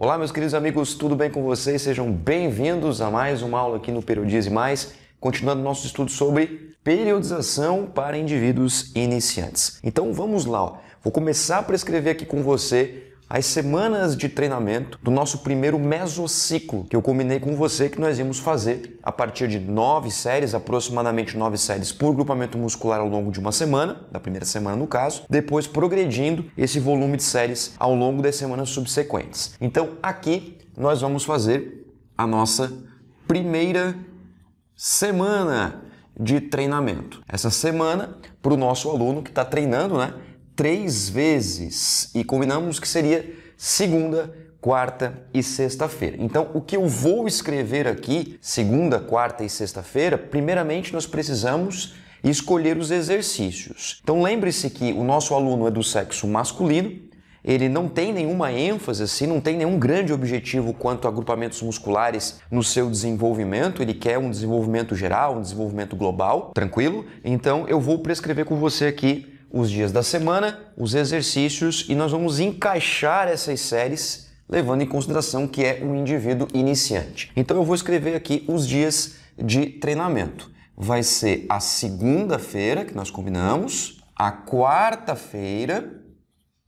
Olá, meus queridos amigos, tudo bem com vocês? Sejam bem-vindos a mais uma aula aqui no Periodize Mais, continuando nosso estudo sobre periodização para indivíduos iniciantes. Então vamos lá, ó. vou começar para escrever aqui com você as semanas de treinamento do nosso primeiro mesociclo, que eu combinei com você que nós íamos fazer a partir de nove séries, aproximadamente nove séries por grupamento muscular ao longo de uma semana, da primeira semana no caso, depois progredindo esse volume de séries ao longo das semanas subsequentes. Então aqui nós vamos fazer a nossa primeira semana de treinamento. Essa semana, para o nosso aluno que está treinando, né? três vezes e combinamos que seria segunda, quarta e sexta-feira. Então, o que eu vou escrever aqui, segunda, quarta e sexta-feira, primeiramente nós precisamos escolher os exercícios. Então, lembre-se que o nosso aluno é do sexo masculino, ele não tem nenhuma ênfase, assim, não tem nenhum grande objetivo quanto a agrupamentos musculares no seu desenvolvimento, ele quer um desenvolvimento geral, um desenvolvimento global, tranquilo? Então, eu vou prescrever com você aqui os dias da semana, os exercícios e nós vamos encaixar essas séries levando em consideração que é um indivíduo iniciante. Então eu vou escrever aqui os dias de treinamento. Vai ser a segunda-feira que nós combinamos, a quarta-feira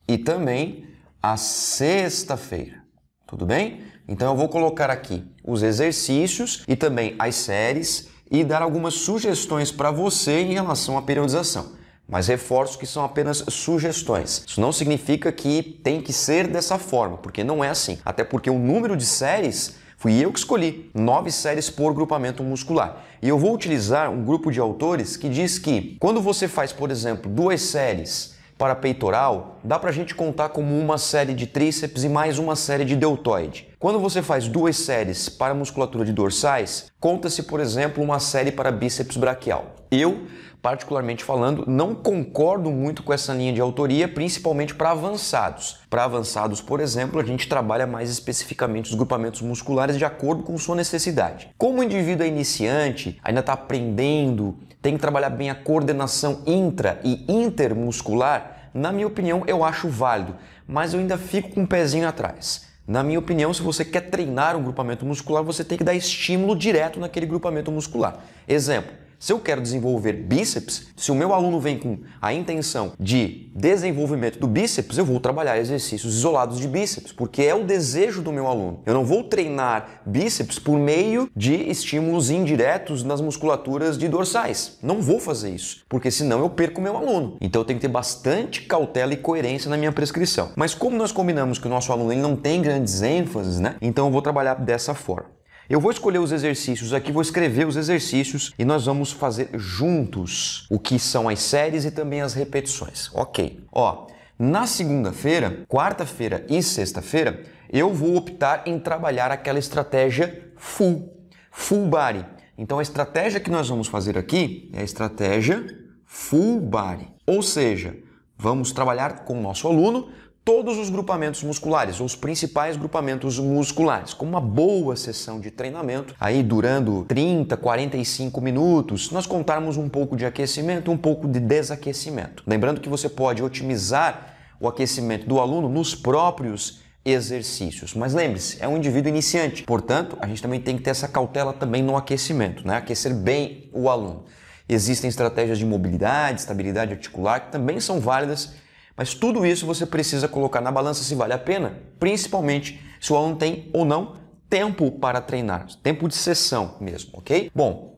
e também a sexta-feira. Tudo bem? Então eu vou colocar aqui os exercícios e também as séries e dar algumas sugestões para você em relação à periodização mas reforço que são apenas sugestões. Isso não significa que tem que ser dessa forma, porque não é assim. Até porque o número de séries Fui eu que escolhi nove séries por grupamento muscular. E eu vou utilizar um grupo de autores que diz que quando você faz, por exemplo, duas séries para peitoral, dá para a gente contar como uma série de tríceps e mais uma série de deltoide. Quando você faz duas séries para musculatura de dorsais, conta-se, por exemplo, uma série para bíceps braquial. Eu particularmente falando, não concordo muito com essa linha de autoria, principalmente para avançados. Para avançados, por exemplo, a gente trabalha mais especificamente os grupamentos musculares de acordo com sua necessidade. Como o indivíduo é iniciante, ainda está aprendendo, tem que trabalhar bem a coordenação intra e intermuscular, na minha opinião, eu acho válido, mas eu ainda fico com um pezinho atrás. Na minha opinião, se você quer treinar um grupamento muscular, você tem que dar estímulo direto naquele grupamento muscular. Exemplo, se eu quero desenvolver bíceps, se o meu aluno vem com a intenção de desenvolvimento do bíceps, eu vou trabalhar exercícios isolados de bíceps, porque é o desejo do meu aluno. Eu não vou treinar bíceps por meio de estímulos indiretos nas musculaturas de dorsais. Não vou fazer isso, porque senão eu perco o meu aluno. Então eu tenho que ter bastante cautela e coerência na minha prescrição. Mas como nós combinamos que o nosso aluno ele não tem grandes ênfases, né? Então eu vou trabalhar dessa forma. Eu vou escolher os exercícios aqui, vou escrever os exercícios e nós vamos fazer juntos o que são as séries e também as repetições. Ok. Ó, na segunda-feira, quarta-feira e sexta-feira, eu vou optar em trabalhar aquela estratégia full, full body. Então a estratégia que nós vamos fazer aqui é a estratégia full body. Ou seja, vamos trabalhar com o nosso aluno todos os grupamentos musculares, ou os principais grupamentos musculares, com uma boa sessão de treinamento, aí durando 30, 45 minutos, nós contarmos um pouco de aquecimento, um pouco de desaquecimento. Lembrando que você pode otimizar o aquecimento do aluno nos próprios exercícios. Mas lembre-se, é um indivíduo iniciante, portanto, a gente também tem que ter essa cautela também no aquecimento, né? Aquecer bem o aluno. Existem estratégias de mobilidade, estabilidade articular que também são válidas mas tudo isso você precisa colocar na balança se vale a pena, principalmente se o aluno tem ou não tempo para treinar, tempo de sessão mesmo, ok? Bom,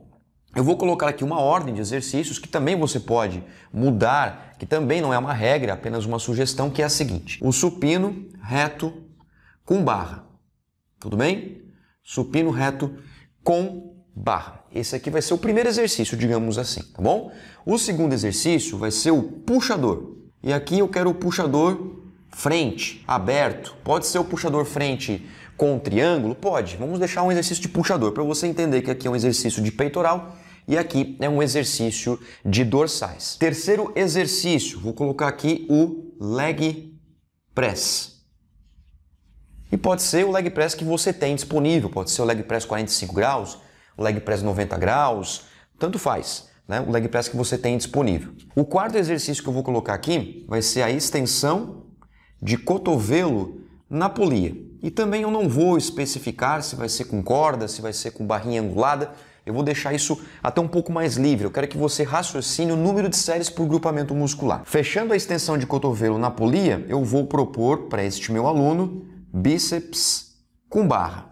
eu vou colocar aqui uma ordem de exercícios que também você pode mudar, que também não é uma regra, apenas uma sugestão, que é a seguinte: o supino reto com barra. Tudo bem? Supino reto com barra. Esse aqui vai ser o primeiro exercício, digamos assim, tá bom? O segundo exercício vai ser o puxador. E aqui eu quero o puxador frente, aberto. Pode ser o puxador frente com triângulo? Pode. Vamos deixar um exercício de puxador para você entender que aqui é um exercício de peitoral e aqui é um exercício de dorsais. Terceiro exercício, vou colocar aqui o leg press. E pode ser o leg press que você tem disponível, pode ser o leg press 45 graus, o leg press 90 graus, tanto faz né? o leg press que você tem disponível. O quarto exercício que eu vou colocar aqui vai ser a extensão de cotovelo na polia. E também eu não vou especificar se vai ser com corda, se vai ser com barrinha angulada, eu vou deixar isso até um pouco mais livre. Eu quero que você raciocine o número de séries por grupamento muscular. Fechando a extensão de cotovelo na polia, eu vou propor para este meu aluno bíceps com barra.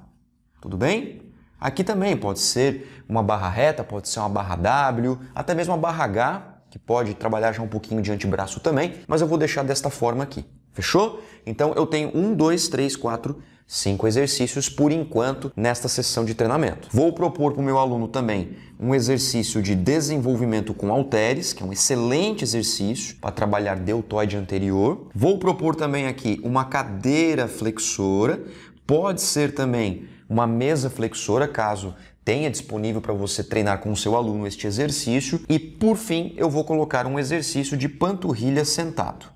Tudo bem? Aqui também pode ser uma barra reta, pode ser uma barra W, até mesmo uma barra H, que pode trabalhar já um pouquinho de antebraço também, mas eu vou deixar desta forma aqui. Fechou? Então eu tenho um, dois, três, quatro, cinco exercícios por enquanto nesta sessão de treinamento. Vou propor para o meu aluno também um exercício de desenvolvimento com halteres, que é um excelente exercício para trabalhar deltoide anterior. Vou propor também aqui uma cadeira flexora, pode ser também uma mesa flexora, caso tenha disponível para você treinar com o seu aluno este exercício. E por fim, eu vou colocar um exercício de panturrilha sentado.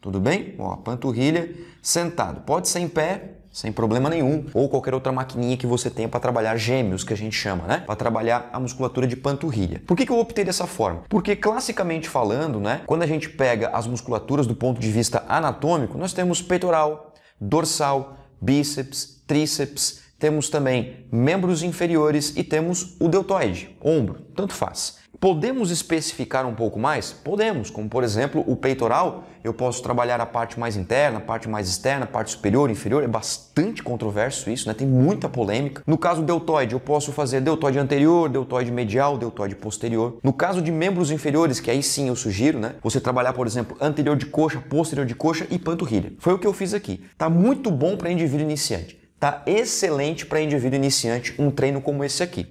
Tudo bem? Ó, panturrilha sentado. Pode ser em pé, sem problema nenhum, ou qualquer outra maquininha que você tenha para trabalhar gêmeos, que a gente chama, né? Para trabalhar a musculatura de panturrilha. Por que, que eu optei dessa forma? Porque, classicamente falando, né? Quando a gente pega as musculaturas do ponto de vista anatômico, nós temos peitoral, dorsal, bíceps, tríceps, temos também membros inferiores e temos o deltoide, ombro, tanto faz. Podemos especificar um pouco mais? Podemos, como por exemplo o peitoral, eu posso trabalhar a parte mais interna, a parte mais externa, a parte superior, inferior, é bastante controverso isso, né? tem muita polêmica. No caso deltoide, eu posso fazer deltoide anterior, deltoide medial, deltoide posterior. No caso de membros inferiores, que aí sim eu sugiro, né? você trabalhar, por exemplo, anterior de coxa, posterior de coxa e panturrilha. Foi o que eu fiz aqui. Tá muito bom para indivíduo iniciante. Tá excelente para indivíduo iniciante um treino como esse aqui.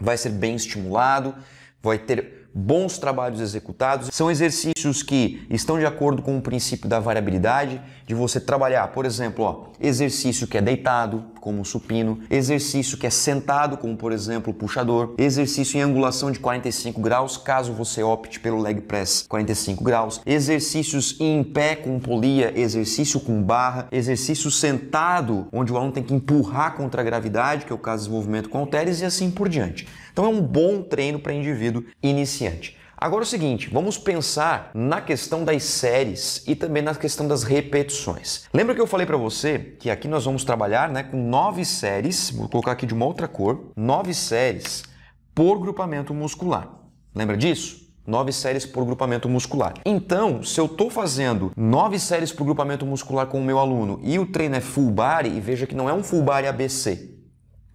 Vai ser bem estimulado, vai ter bons trabalhos executados. São exercícios que estão de acordo com o princípio da variabilidade, de você trabalhar, por exemplo, ó, exercício que é deitado, como supino, exercício que é sentado, como por exemplo puxador, exercício em angulação de 45 graus, caso você opte pelo leg press 45 graus, exercícios em pé com polia, exercício com barra, exercício sentado, onde o aluno tem que empurrar contra a gravidade, que é o caso de desenvolvimento com halteres, e assim por diante. Então é um bom treino para indivíduo iniciante. Agora é o seguinte, vamos pensar na questão das séries e também na questão das repetições. Lembra que eu falei para você que aqui nós vamos trabalhar né, com nove séries, vou colocar aqui de uma outra cor, nove séries por grupamento muscular. Lembra disso? Nove séries por grupamento muscular. Então, se eu estou fazendo nove séries por grupamento muscular com o meu aluno e o treino é full body, e veja que não é um full body ABC,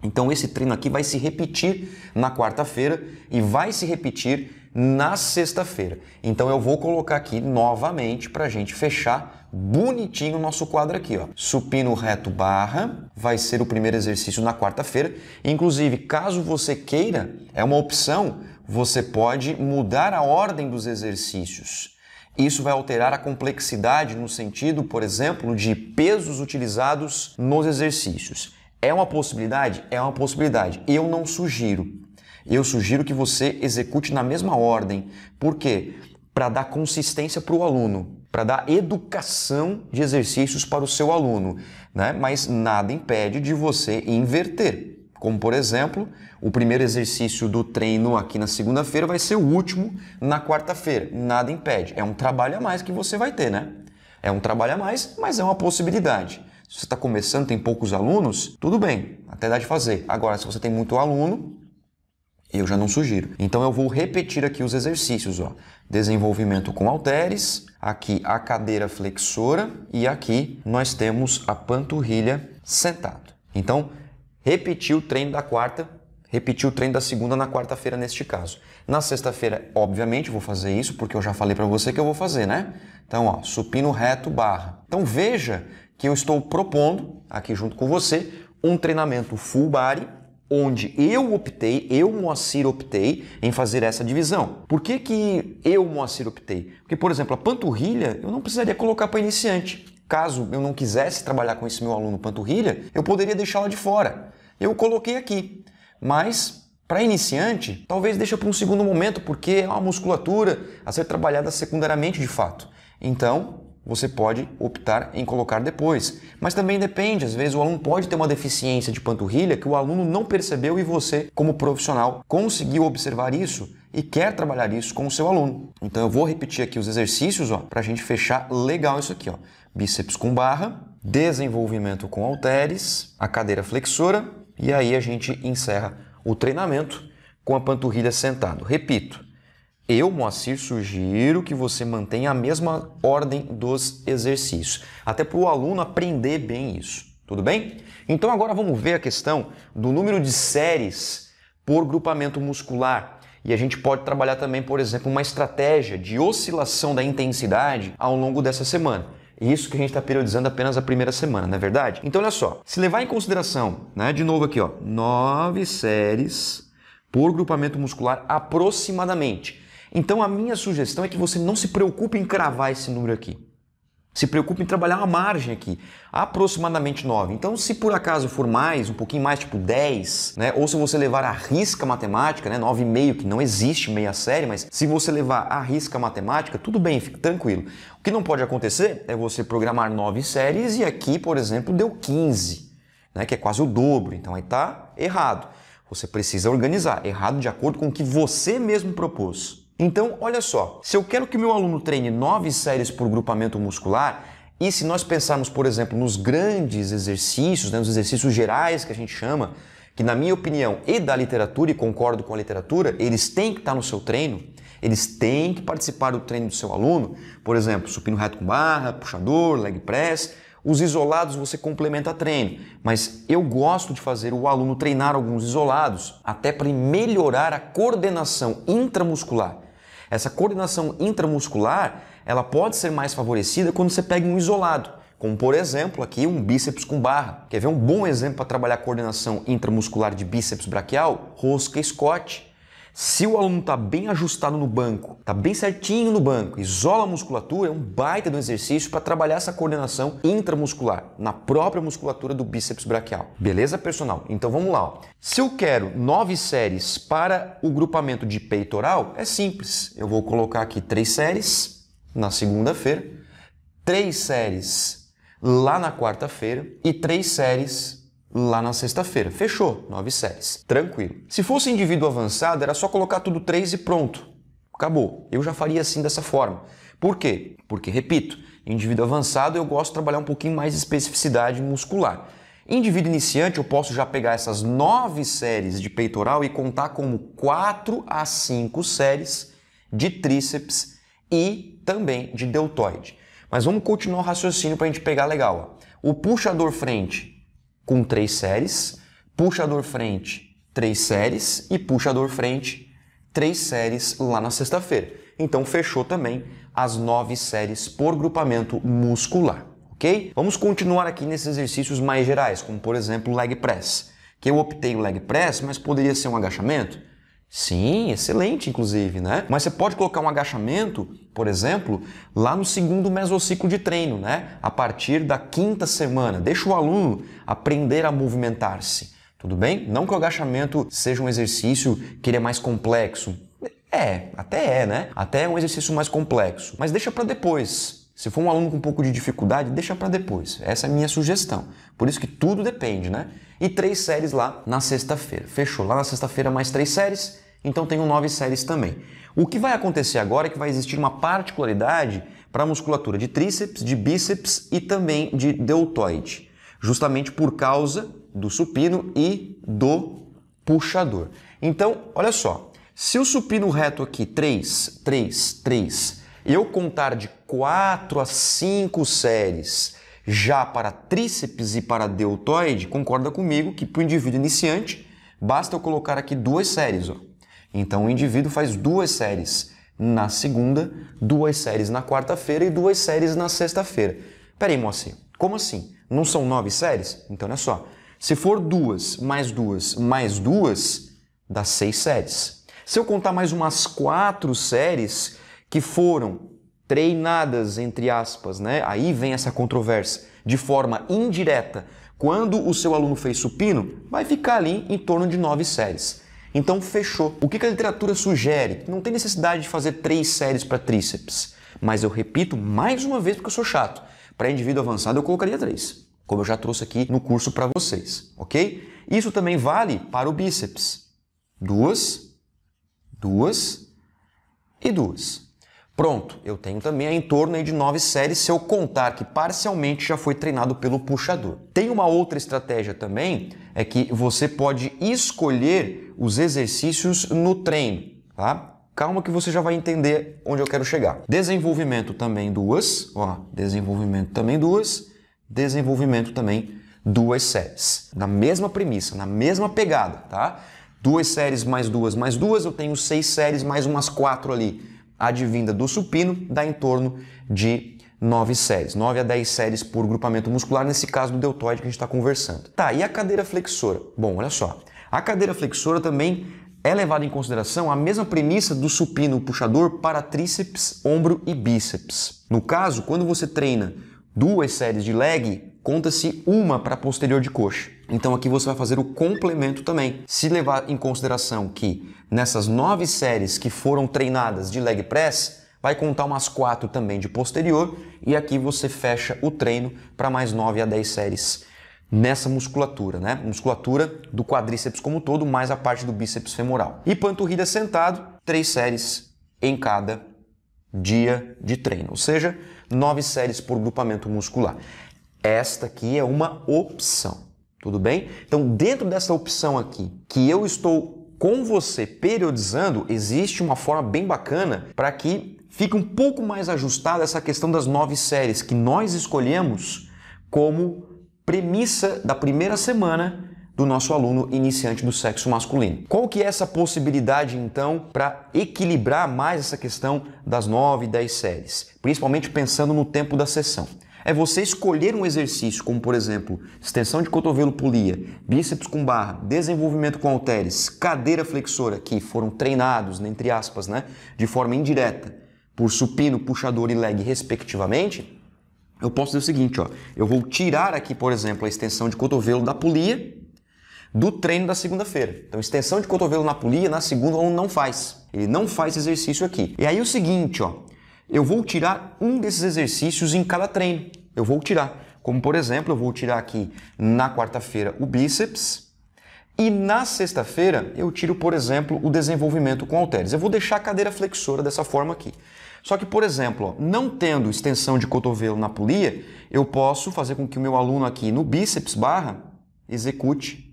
então esse treino aqui vai se repetir na quarta-feira e vai se repetir na sexta-feira. Então eu vou colocar aqui novamente para a gente fechar bonitinho o nosso quadro aqui. Ó. Supino reto barra vai ser o primeiro exercício na quarta-feira. Inclusive, caso você queira, é uma opção, você pode mudar a ordem dos exercícios. Isso vai alterar a complexidade no sentido, por exemplo, de pesos utilizados nos exercícios. É uma possibilidade? É uma possibilidade. Eu não sugiro eu sugiro que você execute na mesma ordem. Por quê? Para dar consistência para o aluno, para dar educação de exercícios para o seu aluno. Né? Mas nada impede de você inverter. Como, por exemplo, o primeiro exercício do treino aqui na segunda-feira vai ser o último na quarta-feira. Nada impede. É um trabalho a mais que você vai ter, né? É um trabalho a mais, mas é uma possibilidade. Se você está começando, tem poucos alunos, tudo bem, até dá de fazer. Agora, se você tem muito aluno, eu já não sugiro. Então eu vou repetir aqui os exercícios, ó. Desenvolvimento com halteres, aqui a cadeira flexora e aqui nós temos a panturrilha sentado. Então, repetir o treino da quarta, repetir o treino da segunda na quarta-feira neste caso. Na sexta-feira, obviamente, vou fazer isso porque eu já falei para você que eu vou fazer, né? Então, ó, supino reto barra. Então, veja que eu estou propondo aqui junto com você um treinamento full body onde eu optei, eu, Moacir, optei em fazer essa divisão. Por que, que eu, Moacir, optei? Porque, por exemplo, a panturrilha eu não precisaria colocar para iniciante. Caso eu não quisesse trabalhar com esse meu aluno panturrilha, eu poderia deixá-la de fora. Eu coloquei aqui, mas para iniciante, talvez deixe para um segundo momento, porque é uma musculatura a ser trabalhada secundariamente de fato. Então, você pode optar em colocar depois. Mas também depende, às vezes o aluno pode ter uma deficiência de panturrilha que o aluno não percebeu e você, como profissional, conseguiu observar isso e quer trabalhar isso com o seu aluno. Então eu vou repetir aqui os exercícios para a gente fechar legal isso aqui. Ó. Bíceps com barra, desenvolvimento com halteres, a cadeira flexora e aí a gente encerra o treinamento com a panturrilha sentado. Repito, eu, Moacir, sugiro que você mantenha a mesma ordem dos exercícios, até para o aluno aprender bem isso. Tudo bem? Então agora vamos ver a questão do número de séries por grupamento muscular. E a gente pode trabalhar também, por exemplo, uma estratégia de oscilação da intensidade ao longo dessa semana. Isso que a gente está periodizando apenas a primeira semana, não é verdade? Então olha só, se levar em consideração, né, de novo aqui, ó, nove séries por grupamento muscular aproximadamente. Então a minha sugestão é que você não se preocupe em cravar esse número aqui. Se preocupe em trabalhar uma margem aqui, aproximadamente 9. Então, se por acaso for mais, um pouquinho mais, tipo 10, né? Ou se você levar a risca matemática, né? 9,5, que não existe meia série, mas se você levar a risca matemática, tudo bem, fica tranquilo. O que não pode acontecer é você programar 9 séries e aqui, por exemplo, deu 15, né? Que é quase o dobro. Então aí está errado. Você precisa organizar, errado de acordo com o que você mesmo propôs. Então, olha só, se eu quero que meu aluno treine nove séries por grupamento muscular, e se nós pensarmos, por exemplo, nos grandes exercícios, né, nos exercícios gerais que a gente chama, que na minha opinião e da literatura, e concordo com a literatura, eles têm que estar no seu treino, eles têm que participar do treino do seu aluno, por exemplo, supino reto com barra, puxador, leg press, os isolados você complementa treino, mas eu gosto de fazer o aluno treinar alguns isolados, até para melhorar a coordenação intramuscular. Essa coordenação intramuscular, ela pode ser mais favorecida quando você pega um isolado, como por exemplo aqui um bíceps com barra. Quer ver um bom exemplo para trabalhar coordenação intramuscular de bíceps braquial? Rosca Scott. Se o aluno está bem ajustado no banco, está bem certinho no banco, isola a musculatura, é um baita do exercício para trabalhar essa coordenação intramuscular, na própria musculatura do bíceps braquial. Beleza, personal? Então vamos lá. Ó. Se eu quero nove séries para o grupamento de peitoral, é simples. Eu vou colocar aqui três séries na segunda-feira, três séries lá na quarta-feira e três séries lá na sexta-feira. Fechou, nove séries. Tranquilo. Se fosse indivíduo avançado, era só colocar tudo três e pronto. Acabou. Eu já faria assim dessa forma. Por quê? Porque, repito, indivíduo avançado eu gosto de trabalhar um pouquinho mais de especificidade muscular. Indivíduo iniciante, eu posso já pegar essas nove séries de peitoral e contar como quatro a cinco séries de tríceps e também de deltoide. Mas vamos continuar o raciocínio para a gente pegar legal. O puxador frente com três séries, puxador frente, três séries e puxador frente, três séries lá na sexta-feira. Então fechou também as nove séries por grupamento muscular, ok? Vamos continuar aqui nesses exercícios mais gerais, como por exemplo leg press, que eu optei o leg press, mas poderia ser um agachamento Sim, excelente, inclusive, né? Mas você pode colocar um agachamento, por exemplo, lá no segundo mesociclo de treino, né? A partir da quinta semana. Deixa o aluno aprender a movimentar-se. Tudo bem? Não que o agachamento seja um exercício que ele é mais complexo. É, até é, né? Até é um exercício mais complexo. Mas deixa para depois. Se for um aluno com um pouco de dificuldade, deixa para depois. Essa é a minha sugestão. Por isso que tudo depende, né? E três séries lá na sexta-feira. Fechou? Lá na sexta-feira mais três séries então tenho nove séries também. O que vai acontecer agora é que vai existir uma particularidade para a musculatura de tríceps, de bíceps e também de deltoide, justamente por causa do supino e do puxador. Então, olha só, se o supino reto aqui 3, 3, 3, eu contar de 4 a 5 séries já para tríceps e para deltoide, concorda comigo que para o indivíduo iniciante, basta eu colocar aqui duas séries, ó. Então o indivíduo faz duas séries na segunda, duas séries na quarta-feira e duas séries na sexta-feira. Peraí, moça, como assim? Não são nove séries? Então olha só. Se for duas, mais duas, mais duas, dá seis séries. Se eu contar mais umas quatro séries que foram treinadas, entre aspas, né? Aí vem essa controvérsia, de forma indireta. Quando o seu aluno fez supino, vai ficar ali em torno de nove séries. Então fechou. O que, a literatura sugere? Não tem necessidade de fazer três séries para tríceps. Mas eu repito mais uma vez porque eu sou chato. Para indivíduo avançado eu colocaria três, como eu já trouxe aqui no curso para vocês, ok? Isso também vale para o bíceps. Duas, duas e duas. Pronto, eu tenho também em torno de nove séries se eu contar que parcialmente já foi treinado pelo puxador. Tem uma outra estratégia também, é que você pode escolher os exercícios no treino, tá? Calma que você já vai entender onde eu quero chegar. Desenvolvimento também duas, ó, desenvolvimento também duas, desenvolvimento também duas séries. Na mesma premissa, na mesma pegada, tá? Duas séries mais duas mais duas, eu tenho seis séries mais umas quatro ali advinda do supino dá em torno de 9 séries, 9 a 10 séries por grupamento muscular, nesse caso do deltoide que a gente está conversando. Tá, e a cadeira flexora? Bom, olha só. A cadeira flexora também é levada em consideração a mesma premissa do supino puxador para tríceps, ombro e bíceps. No caso, quando você treina duas séries de leg, conta-se uma para posterior de coxa. Então aqui você vai fazer o complemento também. Se levar em consideração que nessas nove séries que foram treinadas de leg press, vai contar umas quatro também de posterior e aqui você fecha o treino para mais nove a dez séries nessa musculatura, né? Musculatura do quadríceps como todo, mais a parte do bíceps femoral. E panturrilha sentado, três séries em cada dia de treino, ou seja, nove séries por grupamento muscular. Esta aqui é uma opção. Tudo bem? Então, dentro dessa opção aqui, que eu estou com você periodizando, existe uma forma bem bacana para que fique um pouco mais ajustada essa questão das nove séries que nós escolhemos como premissa da primeira semana do nosso aluno iniciante do sexo masculino. Qual que é essa possibilidade então para equilibrar mais essa questão das nove e séries, principalmente pensando no tempo da sessão? É você escolher um exercício, como por exemplo, extensão de cotovelo polia, bíceps com barra, desenvolvimento com halteres, cadeira flexora, que foram treinados, né, entre aspas, né, de forma indireta, por supino, puxador e leg, respectivamente. Eu posso dizer o seguinte, ó, eu vou tirar aqui, por exemplo, a extensão de cotovelo da polia do treino da segunda-feira. Então, extensão de cotovelo na polia, na segunda, ou não faz. Ele não faz exercício aqui. E aí o seguinte, ó, eu vou tirar um desses exercícios em cada treino eu vou tirar. Como por exemplo, eu vou tirar aqui na quarta-feira o bíceps e na sexta-feira eu tiro, por exemplo, o desenvolvimento com halteres. Eu vou deixar a cadeira flexora dessa forma aqui. Só que, por exemplo, ó, não tendo extensão de cotovelo na polia, eu posso fazer com que o meu aluno aqui no bíceps barra execute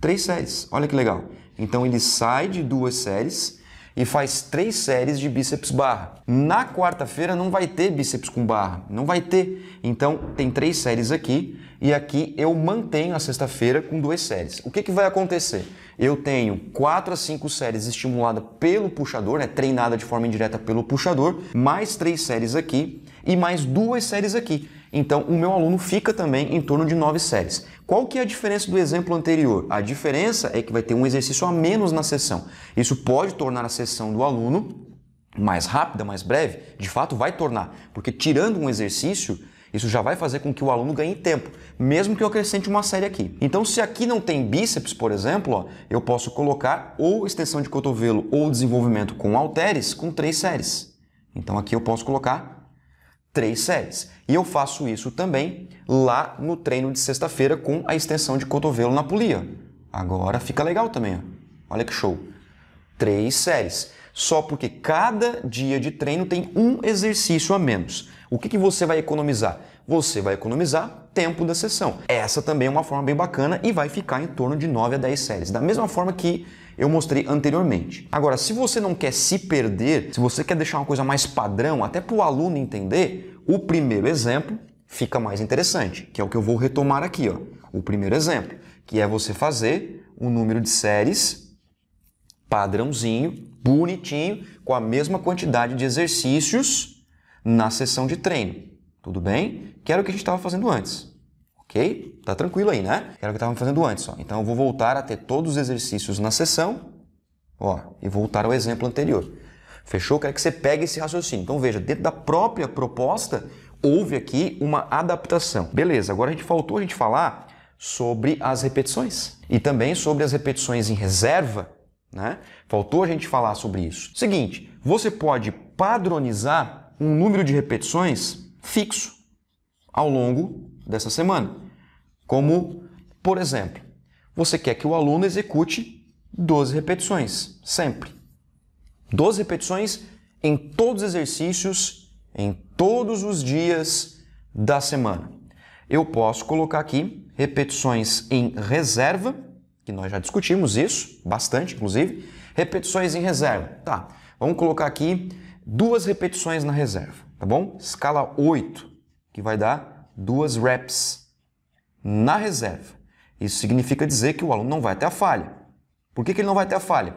três séries. Olha que legal. Então ele sai de duas séries e faz três séries de bíceps barra. Na quarta-feira não vai ter bíceps com barra, não vai ter. Então tem três séries aqui e aqui eu mantenho a sexta-feira com duas séries. O que, que vai acontecer? Eu tenho quatro a cinco séries estimuladas pelo puxador, né, treinada de forma indireta pelo puxador, mais três séries aqui e mais duas séries aqui. Então, o meu aluno fica também em torno de nove séries. Qual que é a diferença do exemplo anterior? A diferença é que vai ter um exercício a menos na sessão. Isso pode tornar a sessão do aluno mais rápida, mais breve, de fato vai tornar, porque tirando um exercício, isso já vai fazer com que o aluno ganhe tempo, mesmo que eu acrescente uma série aqui. Então, se aqui não tem bíceps, por exemplo, ó, eu posso colocar ou extensão de cotovelo ou desenvolvimento com halteres com três séries. Então, aqui eu posso colocar três séries. E eu faço isso também lá no treino de sexta-feira com a extensão de cotovelo na polia. Agora fica legal também. Ó. Olha que show. Três séries. Só porque cada dia de treino tem um exercício a menos. O que, que você vai economizar? Você vai economizar tempo da sessão. Essa também é uma forma bem bacana e vai ficar em torno de 9 a 10 séries, da mesma forma que eu mostrei anteriormente. Agora, se você não quer se perder, se você quer deixar uma coisa mais padrão, até para o aluno entender, o primeiro exemplo fica mais interessante, que é o que eu vou retomar aqui. Ó. O primeiro exemplo, que é você fazer um número de séries padrãozinho, bonitinho, com a mesma quantidade de exercícios na sessão de treino. Tudo bem? Que era o que a gente estava fazendo antes. Ok? Tá tranquilo aí, né? Que era o que estava fazendo antes. Ó. Então eu vou voltar a ter todos os exercícios na sessão ó, e voltar ao exemplo anterior. Fechou? Quero que você pegue esse raciocínio. Então veja, dentro da própria proposta, houve aqui uma adaptação. Beleza, agora a gente faltou a gente falar sobre as repetições e também sobre as repetições em reserva, né? Faltou a gente falar sobre isso. Seguinte, você pode padronizar um número de repetições fixo ao longo dessa semana. Como, por exemplo, você quer que o aluno execute 12 repetições, sempre. 12 repetições em todos os exercícios, em todos os dias da semana. Eu posso colocar aqui repetições em reserva, que nós já discutimos isso bastante, inclusive. Repetições em reserva. Tá, vamos colocar aqui duas repetições na reserva, tá bom? Escala 8, que vai dar duas reps na reserva. Isso significa dizer que o aluno não vai ter a falha. Por que, que ele não vai ter a falha?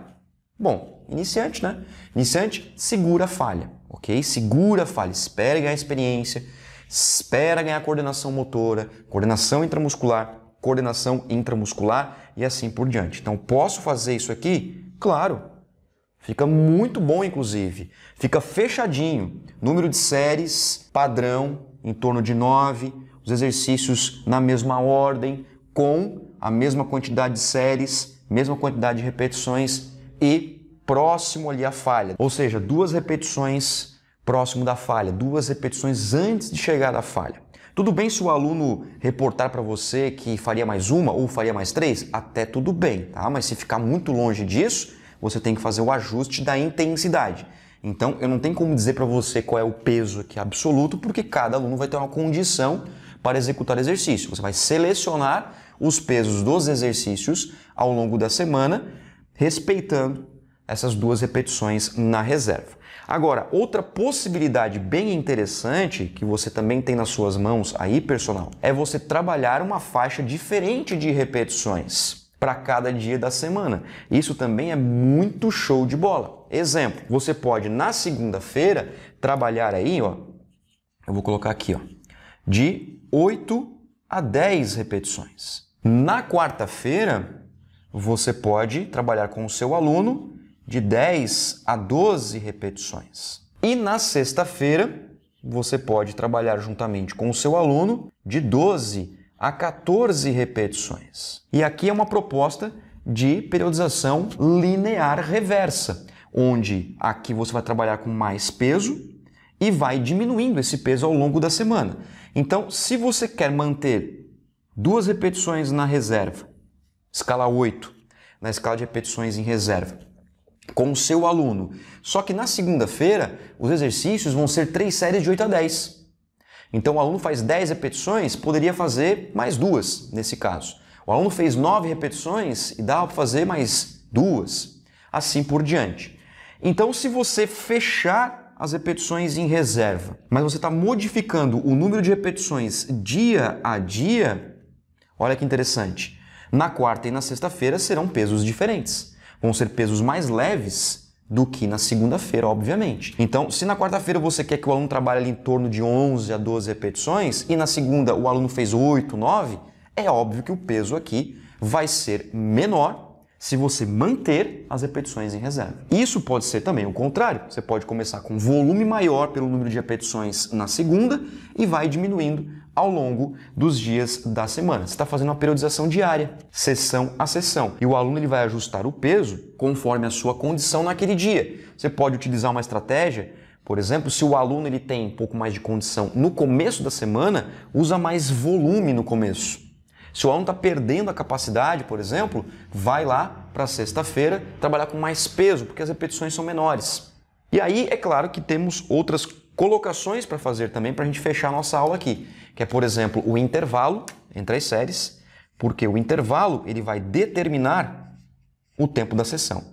Bom, iniciante, né? Iniciante, segura a falha, ok? Segura a falha, espera ganhar experiência, espera ganhar coordenação motora, coordenação intramuscular, coordenação intramuscular e assim por diante. Então, posso fazer isso aqui? Claro, Fica muito bom, inclusive. Fica fechadinho. Número de séries, padrão, em torno de 9, os exercícios na mesma ordem, com a mesma quantidade de séries, mesma quantidade de repetições e próximo ali à falha. Ou seja, duas repetições próximo da falha, duas repetições antes de chegar à falha. Tudo bem se o aluno reportar para você que faria mais uma ou faria mais três? Até tudo bem, tá? Mas se ficar muito longe disso, você tem que fazer o ajuste da intensidade. Então, eu não tenho como dizer para você qual é o peso aqui absoluto, porque cada aluno vai ter uma condição para executar exercício. Você vai selecionar os pesos dos exercícios ao longo da semana, respeitando essas duas repetições na reserva. Agora, outra possibilidade bem interessante que você também tem nas suas mãos aí, personal, é você trabalhar uma faixa diferente de repetições para cada dia da semana. Isso também é muito show de bola. Exemplo, você pode na segunda-feira trabalhar aí, ó, eu vou colocar aqui, ó, de 8 a 10 repetições. Na quarta-feira, você pode trabalhar com o seu aluno de 10 a 12 repetições. E na sexta-feira, você pode trabalhar juntamente com o seu aluno de 12 repetições a 14 repetições. E aqui é uma proposta de periodização linear reversa, onde aqui você vai trabalhar com mais peso e vai diminuindo esse peso ao longo da semana. Então, se você quer manter duas repetições na reserva, escala 8, na escala de repetições em reserva, com o seu aluno, só que na segunda-feira os exercícios vão ser três séries de 8 a 10. Então o aluno faz 10 repetições, poderia fazer mais duas nesse caso. O aluno fez 9 repetições e dá para fazer mais duas, assim por diante. Então se você fechar as repetições em reserva, mas você está modificando o número de repetições dia a dia, olha que interessante. Na quarta e na sexta-feira serão pesos diferentes. Vão ser pesos mais leves do que na segunda-feira, obviamente. Então, se na quarta-feira você quer que o aluno trabalhe em torno de 11 a 12 repetições e na segunda o aluno fez 8, 9, é óbvio que o peso aqui vai ser menor se você manter as repetições em reserva. Isso pode ser também o contrário. Você pode começar com volume maior pelo número de repetições na segunda e vai diminuindo ao longo dos dias da semana. Você está fazendo uma periodização diária, sessão a sessão. E o aluno ele vai ajustar o peso conforme a sua condição naquele dia. Você pode utilizar uma estratégia por exemplo, se o aluno ele tem um pouco mais de condição no começo da semana, usa mais volume no começo. Se o aluno está perdendo a capacidade, por exemplo, vai lá para sexta-feira trabalhar com mais peso, porque as repetições são menores. E aí, é claro que temos outras colocações para fazer também para a gente fechar a nossa aula aqui, que é, por exemplo, o intervalo entre as séries, porque o intervalo ele vai determinar o tempo da sessão.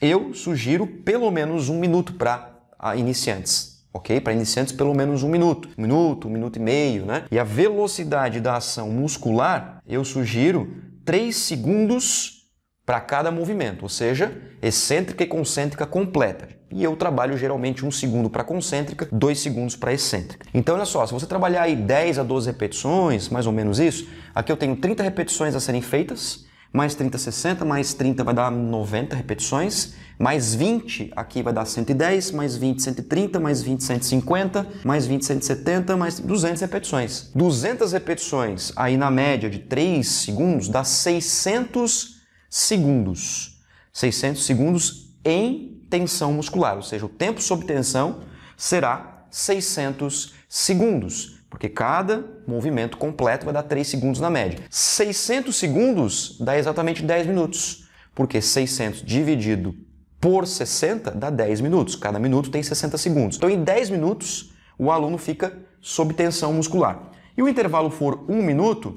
Eu sugiro pelo menos um minuto para iniciantes, ok? Para iniciantes, pelo menos um minuto, um minuto, um minuto e meio, né? E a velocidade da ação muscular, eu sugiro 3 segundos para cada movimento, ou seja, excêntrica e concêntrica completa. E eu trabalho geralmente um segundo para concêntrica, dois segundos para excêntrica. Então, olha só, se você trabalhar aí 10 a 12 repetições, mais ou menos isso, aqui eu tenho 30 repetições a serem feitas, mais 30, 60, mais 30 vai dar 90 repetições, mais 20 aqui vai dar 110, mais 20, 130, mais 20, 150, mais 20, 170, mais 200 repetições. 200 repetições aí na média de 3 segundos dá 600 repetições segundos. 600 segundos em tensão muscular, ou seja, o tempo sob tensão será 600 segundos, porque cada movimento completo vai dar 3 segundos na média. 600 segundos dá exatamente 10 minutos, porque 600 dividido por 60 dá 10 minutos. Cada minuto tem 60 segundos. Então, em 10 minutos, o aluno fica sob tensão muscular. E o intervalo for 1 minuto,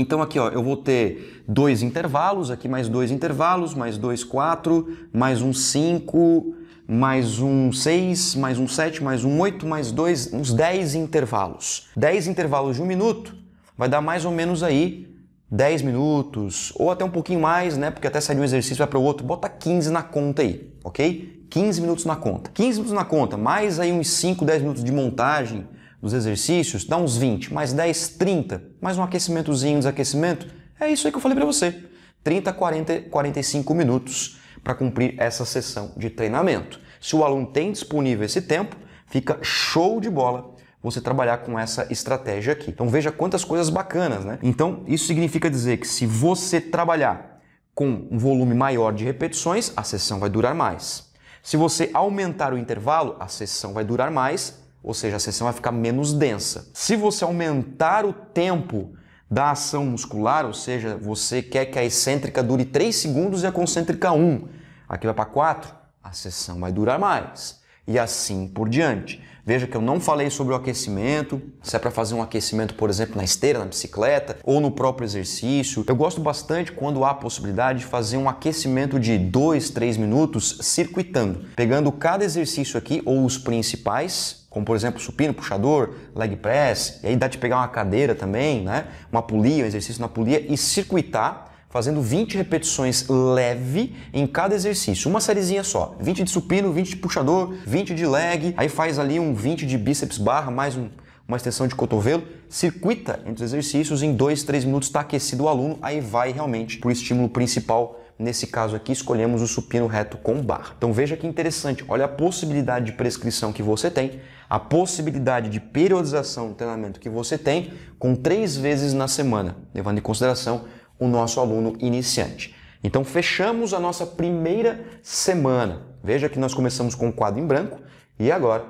então aqui ó, eu vou ter dois intervalos, aqui mais dois intervalos, mais dois quatro, mais um cinco, mais um seis, mais um sete, mais um oito, mais dois, uns dez intervalos. Dez intervalos de um minuto vai dar mais ou menos aí 10 minutos, ou até um pouquinho mais, né? Porque até sair de um exercício vai para o outro, bota 15 na conta aí, ok? 15 minutos na conta. 15 minutos na conta, mais aí uns 5, 10 minutos de montagem, dos exercícios, dá uns 20, mais 10, 30, mais um aquecimentozinho, desaquecimento, é isso aí que eu falei para você. 30, 40, 45 minutos para cumprir essa sessão de treinamento. Se o aluno tem disponível esse tempo, fica show de bola você trabalhar com essa estratégia aqui. Então veja quantas coisas bacanas, né? Então isso significa dizer que se você trabalhar com um volume maior de repetições, a sessão vai durar mais. Se você aumentar o intervalo, a sessão vai durar mais ou seja, a sessão vai ficar menos densa. Se você aumentar o tempo da ação muscular, ou seja, você quer que a excêntrica dure 3 segundos e a concêntrica 1, aqui vai para 4, a sessão vai durar mais. E assim por diante. Veja que eu não falei sobre o aquecimento, se é para fazer um aquecimento, por exemplo, na esteira, na bicicleta ou no próprio exercício. Eu gosto bastante quando há a possibilidade de fazer um aquecimento de 2, 3 minutos circuitando, pegando cada exercício aqui ou os principais como por exemplo supino, puxador, leg press, e aí dá de pegar uma cadeira também, né? Uma polia, um exercício na polia e circuitar fazendo 20 repetições leve em cada exercício, uma sériezinha só. 20 de supino, 20 de puxador, 20 de leg, aí faz ali um 20 de bíceps barra mais um, uma extensão de cotovelo, circuita entre os exercícios em 2, 3 minutos, está aquecido o aluno, aí vai realmente para o estímulo principal Nesse caso aqui, escolhemos o supino reto com bar. Então veja que interessante, olha a possibilidade de prescrição que você tem, a possibilidade de periodização do treinamento que você tem com três vezes na semana, levando em consideração o nosso aluno iniciante. Então fechamos a nossa primeira semana. Veja que nós começamos com o quadro em branco e agora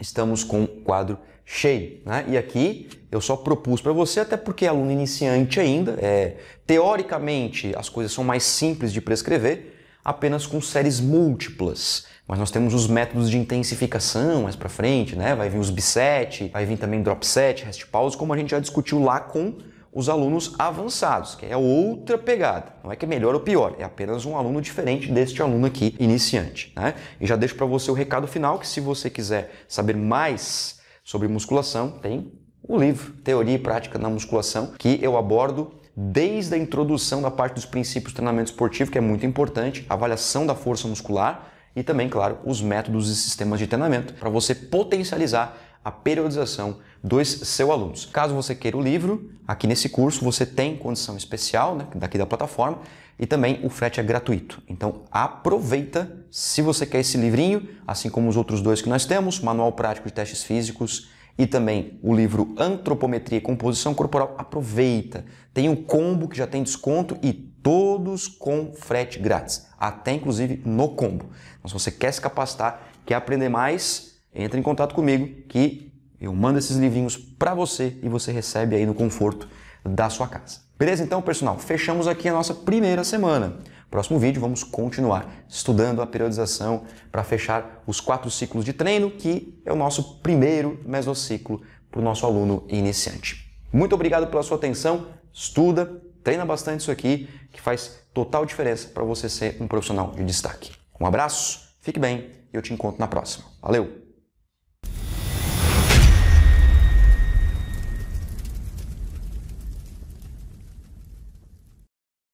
estamos com o quadro cheio. Né? E aqui eu só propus para você, até porque é aluno iniciante ainda, é, teoricamente as coisas são mais simples de prescrever, apenas com séries múltiplas. Mas nós temos os métodos de intensificação mais para frente, né? vai vir os B7, vai vir também drop set, rest pause, como a gente já discutiu lá com os alunos avançados, que é outra pegada. Não é que é melhor ou pior, é apenas um aluno diferente deste aluno aqui iniciante. Né? E já deixo para você o recado final que se você quiser saber mais sobre musculação, tem o livro Teoria e Prática na Musculação, que eu abordo desde a introdução da parte dos princípios do treinamento esportivo, que é muito importante, avaliação da força muscular e também, claro, os métodos e sistemas de treinamento para você potencializar a periodização dos seus alunos. Caso você queira o livro, aqui nesse curso você tem condição especial né, daqui da plataforma e também o frete é gratuito. Então aproveita se você quer esse livrinho, assim como os outros dois que nós temos, Manual Prático de Testes Físicos e também o livro Antropometria e Composição Corporal, aproveita. Tem o um combo que já tem desconto e todos com frete grátis, até inclusive no combo. Então, se você quer se capacitar, quer aprender mais, entre em contato comigo que eu mando esses livrinhos para você e você recebe aí no conforto da sua casa. Beleza? Então, pessoal, fechamos aqui a nossa primeira semana. Próximo vídeo vamos continuar estudando a periodização para fechar os quatro ciclos de treino, que é o nosso primeiro mesociclo para o nosso aluno iniciante. Muito obrigado pela sua atenção, estuda, treina bastante isso aqui, que faz total diferença para você ser um profissional de destaque. Um abraço, fique bem e eu te encontro na próxima. Valeu!